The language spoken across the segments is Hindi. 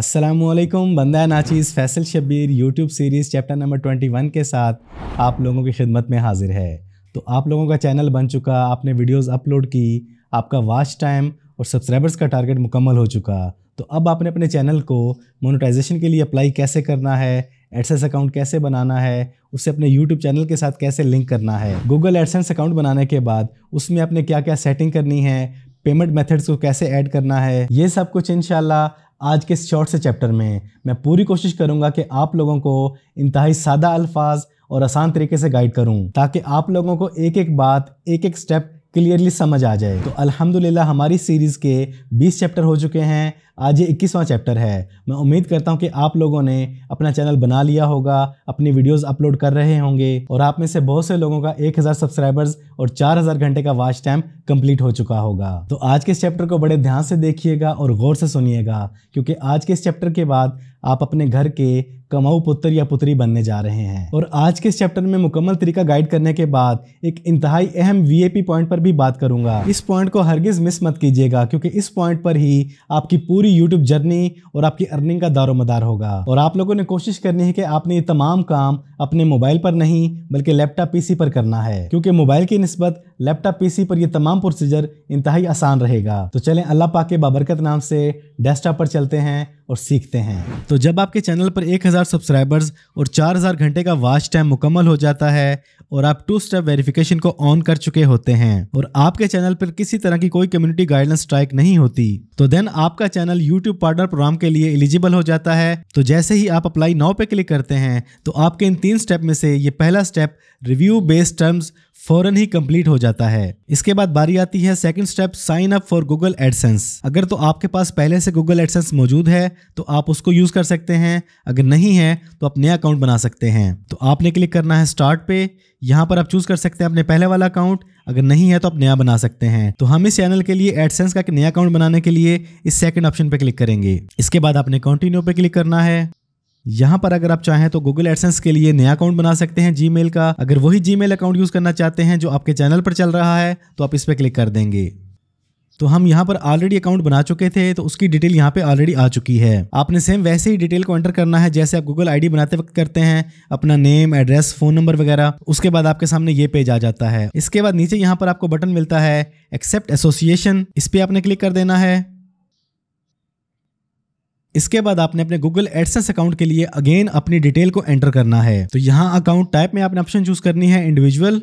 असलम बंदा नाचीज़ Faisal Shabir YouTube series chapter number 21 के साथ आप लोगों की खिदमत में हाजिर है तो आप लोगों का चैनल बन चुका आपने वीडियोस अपलोड की आपका वाच टाइम और सब्सक्राइबर्स का टारगेट मुकम्मल हो चुका तो अब आपने अपने चैनल को मोनोटाइजेशन के लिए अप्लाई कैसे करना है एडसेंस अकाउंट कैसे बनाना है उसे अपने यूट्यूब चैनल के साथ कैसे लिंक करना है गूगल एडसेंस अकाउंट बनाने के बाद उसमें आपने क्या क्या सेटिंग करनी है पेमेंट मेथड्स को कैसे ऐड करना है ये सब कुछ इनशाला आज के शॉर्ट से चैप्टर में मैं पूरी कोशिश करूँगा कि आप लोगों को इंतहाई सादा अल्फाज और आसान तरीके से गाइड करूँ ताकि आप लोगों को एक एक बात एक एक स्टेप क्लियरली समझ आ जाए तो अल्हम्दुलिल्लाह हमारी सीरीज़ के 20 चैप्टर हो चुके हैं आज ये इक्कीसवां चैप्टर है मैं उम्मीद करता हूँ कि आप लोगों ने अपना चैनल बना लिया होगा अपनी वीडियोस अपलोड कर रहे होंगे और आप में से बहुत से लोगों का 1000 सब्सक्राइबर्स और 4000 घंटे का वॉच टाइम कंप्लीट हो चुका होगा तो आज के इस चैप्टर को बड़े ध्यान से देखिएगा और गौर से सुनिएगा क्योंकि आज के इस चैप्टर के बाद आप अपने घर के कमाऊ पुत्र या पुत्री बनने जा रहे हैं और आज के इस चैप्टर में मुकम्मल तरीका गाइड करने के बाद एक इंतहाई अहम वीएपी पॉइंट पर भी बात करूंगा इस पॉइंट को हरगिज मिस मत कीजिएगा क्योंकि इस पॉइंट पर ही आपकी पूरी पूरी YouTube जर्नी और आपकी अर्निंग का दारोमदार होगा और आप लोगों ने कोशिश करनी है कि आपने ये तमाम काम अपने मोबाइल पर नहीं बल्कि लैपटॉप पीसी पर करना है क्योंकि मोबाइल की नस्बत लैपटॉप पीसी पर ये तमाम प्रोसीजर इंतहाई आसान रहेगा तो चलें अल्लाह पाक के बाबरकत नाम से डेस्कटॉप पर चलते हैं और सीखते हैं तो जब आपके चैनल पर 1000 सब्सक्राइबर्स और 4000 घंटे का वाच टाइम मुकम्मल हो जाता है और आप टू स्टेप वेरिफिकेशन को ऑन कर चुके होते हैं और आपके चैनल पर किसी तरह की कोई कम्युनिटी गाइडलाइन स्ट्राइक नहीं होती तो देन आपका चैनल यूट्यूब पार्टनर प्रोग्राम के लिए एलिजिबल हो जाता है तो जैसे ही आप अप्लाई नाउ पे क्लिक करते हैं तो आपके इन तीन स्टेप में से ये पहला स्टेप रिव्यू बेस्ड टर्म्स फौरन ही कंप्लीट हो जाता है इसके बाद बारी आती है second step sign up for Google AdSense अगर तो आपके पास पहले से गूगल एडसेंस मौजूद है तो आप उसको यूज कर सकते हैं अगर नहीं है तो आप नया अकाउंट बना सकते हैं तो आपने क्लिक करना है स्टार्ट पे यहाँ पर आप चूज कर सकते हैं अपने पहले वाला अकाउंट अगर नहीं है तो आप नया बना सकते हैं तो हम इस चैनल के लिए एडसेंस का एक नया अकाउंट बनाने के लिए इस सेकंड ऑप्शन पे क्लिक करेंगे इसके बाद आपने कंटिन्यू पे क्लिक करना है यहाँ पर अगर आप चाहें तो गूगल एडसेंस के लिए नया अकाउंट बना सकते हैं जीमेल का अगर वही जीमेल अकाउंट यूज़ करना चाहते हैं जो आपके चैनल पर चल रहा है तो आप इस पर क्लिक कर देंगे तो हम यहाँ पर ऑलरेडी अकाउंट बना चुके थे तो उसकी डिटेल यहाँ पे ऑलरेडी आ चुकी है आपने सेम वैसे ही डिटेल को एंटर करना है जैसे आप गूगल आईडी बनाते वक्त करते हैं अपना नेम एड्रेस फोन नंबर वगैरह उसके बाद आपके सामने ये पेज आ जाता है इसके बाद नीचे यहाँ पर आपको बटन मिलता है एक्सेप्ट एसोसिएशन इस पर आपने क्लिक कर देना है इसके बाद आपने अपने गूगल एडसेंस अकाउंट के लिए अगेन अपनी डिटेल को एंटर करना है तो यहाँ अकाउंट टाइप में आपने ऑप्शन चूज करनी है इंडिविजुअल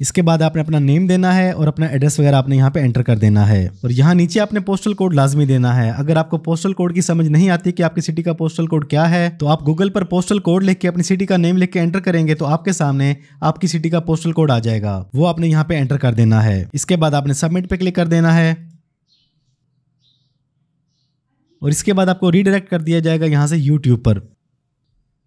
इसके बाद आपने अपना नेम देना है और अपना एड्रेस वगैरह आपने यहाँ पे एंटर कर देना है और यहाँ नीचे आपने पोस्टल कोड लाजमी देना है अगर आपको पोस्टल कोड की समझ नहीं आती कि आपकी सिटी का पोस्टल कोड क्या है तो आप गूगल पर पोस्टल कोड लिख के अपनी सिटी का नेम लिख के एंटर करेंगे तो आपके सामने आपकी सिटी का पोस्टल कोड आ जाएगा वो आपने यहाँ पे एंटर कर देना है इसके बाद आपने सबमिट पे क्लिक कर देना है और इसके बाद आपको रीडायरेक्ट कर दिया जाएगा यहाँ से यूट्यूब पर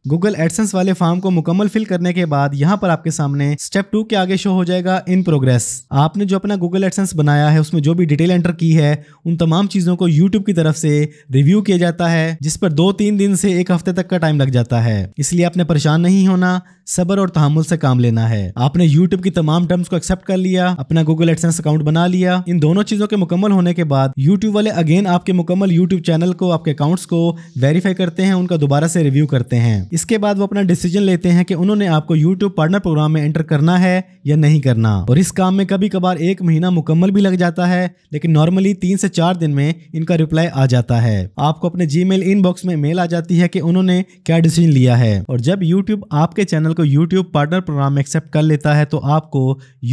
गूगल एडसेंस वाले फॉर्म को मुकम्मल फिल करने के बाद यहाँ पर आपके सामने स्टेप टू के आगे शो हो जाएगा इन प्रोग्रेस आपने जो अपना गूगल एडसेंस बनाया है उसमें जो भी डिटेल एंटर की है उन तमाम चीज़ों को यूट्यूब की तरफ से रिव्यू किया जाता है जिस पर दो तीन दिन से एक हफ्ते तक का टाइम लग जाता है इसलिए आपने परेशान नहीं होना सबर और तहमुल से काम लेना है आपने यूट्यूब की तमाम टर्म्स को एक्सेप्ट कर लिया अपना गूगल एडसेंस अकाउंट बना लिया इन दोनों चीजों के मुकम्मल होने के बाद यूट्यूब वाले अगेन आपके मुकम्मल यूट्यूब चैनल को आपके अकाउंट्स को वेरीफाई करते हैं उनका दोबारा से रिव्यू करते हैं इसके बाद वो अपना डिसीजन लेते हैं कि उन्होंने आपको यूट्यूब पार्टनर प्रोग्राम में एंटर करना है या नहीं करना और इस काम में कभी कभार एक महीना मुकम्मल भी लग जाता है लेकिन नॉर्मली तीन से चार दिन में इनका रिप्लाई आ जाता है आपको अपने जी मेल इनबॉक्स में मेल आ जाती है कि उन्होंने क्या डिसीजन लिया है और जब यूट्यूब आपके चैनल को यूट्यूब पार्टनर प्रोग्राम एक्सेप्ट कर लेता है तो आपको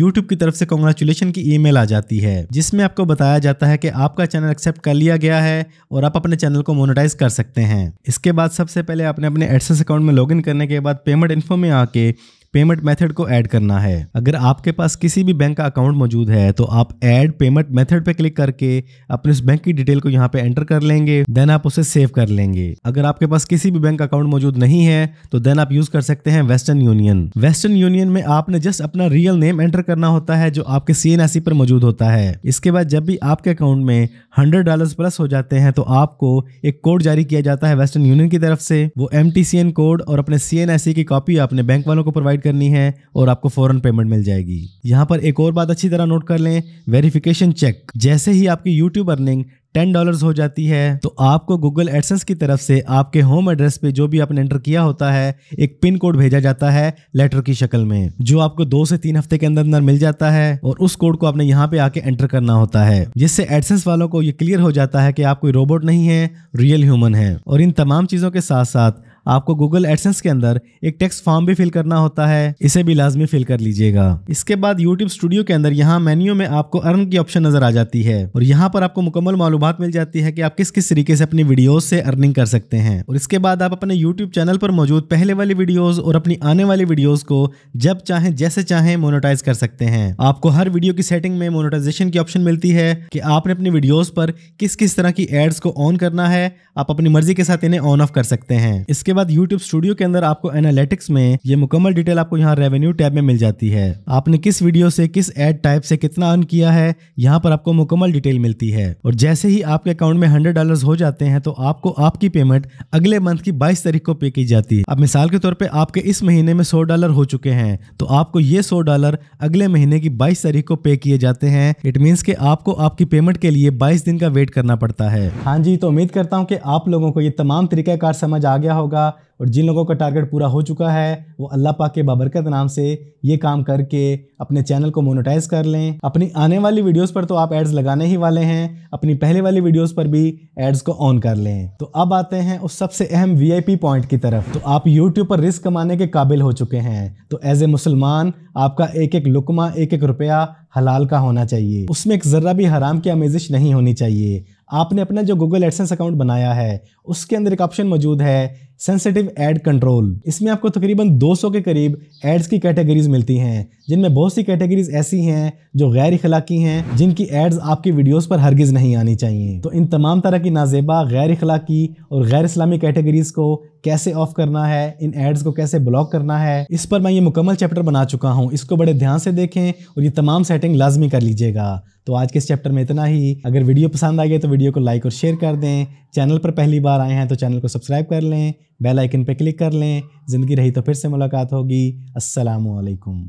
यूट्यूब की तरफ से कॉन्ग्रेचुलेशन की ई आ जाती है जिसमें आपको बताया जाता है कि आपका चैनल एक्सेप्ट कर लिया गया है और आप अपने चैनल को मोनिटाइज कर सकते हैं इसके बाद सबसे पहले आपने अपने एडसेस अकाउंट में लॉग करने के बाद पेमेंट इन्फो में आके पेमेंट मेथड को ऐड करना है अगर आपके पास किसी भी बैंक का अकाउंट मौजूद है तो आप ऐड पेमेंट मेथड पे क्लिक करके अपने उस बैंक की डिटेल को यहाँ पे एंटर कर लेंगे देन आप उसे सेव कर लेंगे अगर आपके पास किसी भी बैंक अकाउंट मौजूद नहीं है तो देन आप यूज कर सकते हैं वेस्टर्न यूनियन वेस्टर्न यूनियन में आपने जस्ट अपना रियल नेम एंटर करना होता है जो आपके सी पर मौजूद होता है इसके बाद जब भी आपके अकाउंट में हंड्रेड डॉलर प्लस हो जाते हैं तो आपको एक कोड जारी किया जाता है वेस्टर्न यूनियन की तरफ से वो एम कोड और अपने सी की कॉपी अपने बैंक वालों को प्रोवाइड करनी है और आपको फ़ौरन पेमेंट मिल जाएगी यहाँ पर एक और बात अच्छी तरह नोट कर लें वेरिफिकेशन चेक जैसे ही आपकी यूट्यूब अर्निंग टेन डॉलर हो जाती है तो आपको गूगल एडसेंस की तरफ से आपके होम एड्रेस पे जो भी आपने एंटर किया होता है एक पिन कोड भेजा जाता है लेटर की शक्ल में जो आपको दो से तीन हफ्ते के अंदर अंदर मिल जाता है और उस कोड को आपने यहाँ पे आके एंटर करना होता है जिससे एडसेंस वालों को ये क्लियर हो जाता है कि आप कोई रोबोट नहीं है रियल ह्यूमन है और इन तमाम चीजों के साथ साथ आपको गूगल एडसेंस के अंदर एक टेक्स्ट फॉर्म भी फिल करना होता है इसे भी लाजमी फिल कर लीजिएगा इसके बाद यूट्यूब स्टूडियो के अंदर यहाँ मेन्यू में आपको अर्न की ऑप्शन नजर आ जाती है और यहाँ पर आपको मुकम्मल मालूम मिल जाती है कि आप किस किस तरीके से अपनी वीडियो से अर्निंग कर सकते हैं और इसके बाद आप अपने यूट्यूब चैनल पर मौजूद पहले वाली वीडियोज और अपनी आने वाली वीडियोज को जब चाहे जैसे चाहे मोनोटाइज कर सकते हैं आपको हर वीडियो की सेटिंग में मोनोटाइजेशन की ऑप्शन मिलती है कि आपने अपनी वीडियोज पर किस किस तरह की एड्स को ऑन करना है आप अपनी मर्जी के साथ इन्हें ऑन ऑफ कर सकते हैं इसके बाद यूट्यूब स्टूडियो के अंदर आपको एनालिटिक्स में ये मुकम्मल डिटेल आपको यहाँ रेवेन्यू टैब में मिल जाती है आपने किस वीडियो से किस एड टाइप से कितना अर्न किया है यहाँ पर आपको मुकम्मल डिटेल मिलती है और जैसे ही आपके अकाउंट में हंड्रेड डॉलर हो जाते हैं तो आपको आपकी पेमेंट अगले मंथ की बाईस तारीख को पे की जाती है अब मिसाल के तौर पर आपके इस महीने में सौ डॉलर हो चुके हैं तो आपको ये सौ डॉलर अगले महीने की बाईस तारीख को पे किए जाते हैं इट मीन के आपको आपकी पेमेंट के लिए बाईस दिन का वेट करना पड़ता है हाँ जी तो उम्मीद करता हूँ कि आप लोगों को ये तमाम तरीकाकार समझ आ गया होगा होगा और जिन लोगों का टारगेट पूरा हो चुका है वो अल्लाह पाक के बाबरकत नाम से ये काम करके अपने चैनल को मोनोटाइज कर लें अपनी आने वाली वीडियोस पर तो आप एड्स लगाने ही वाले हैं अपनी पहले वाली वीडियोस पर भी एड्स को ऑन कर लें तो अब आते हैं उस सबसे अहम वी पॉइंट की तरफ तो आप यूट्यूब पर रिस्क कमाने के काबिल हो चुके हैं तो एज ए मुसलमान आपका एक एक लुकमा एक एक रुपया हलाल का होना चाहिए उसमें एक ज़र्रा भी हराम की आमेजिश नहीं होनी चाहिए आपने अपना जो गूगल एडसेंस अकाउंट बनाया है उसके अंदर एक ऑप्शन मौजूद है सेंसिटिव एड कंट्रोल इसमें आपको तकरीबन 200 के करीब एड्स की कैटेगरीज मिलती हैं जिनमें बहुत सी कैटेगरीज ऐसी हैं जो गैर इखलाकी हैं जिनकी एड्स आपकी वीडियोस पर हरगिज़ नहीं आनी चाहिए तो इन तमाम तरह की नाजेबा गैर इखलाकी और गैर इस्लामी कैटेगरीज को कैसे ऑफ करना है इन एड्स को कैसे ब्लॉक करना है इस पर मैं ये मुकम्मल चैप्टर बना चुका हूँ इसको बड़े ध्यान से देखें और ये तमाम सेटिंग लाजमी कर लीजिएगा तो आज के इस चैप्टर में इतना ही अगर वीडियो पसंद आ गया तो वीडियो को लाइक और शेयर कर दें चैनल पर पहली बार आए हैं तो चैनल को सब्सक्राइब कर लें बेल आइकन पर क्लिक कर लें ज़िंदगी रही तो फिर से मुलाकात होगी असलकम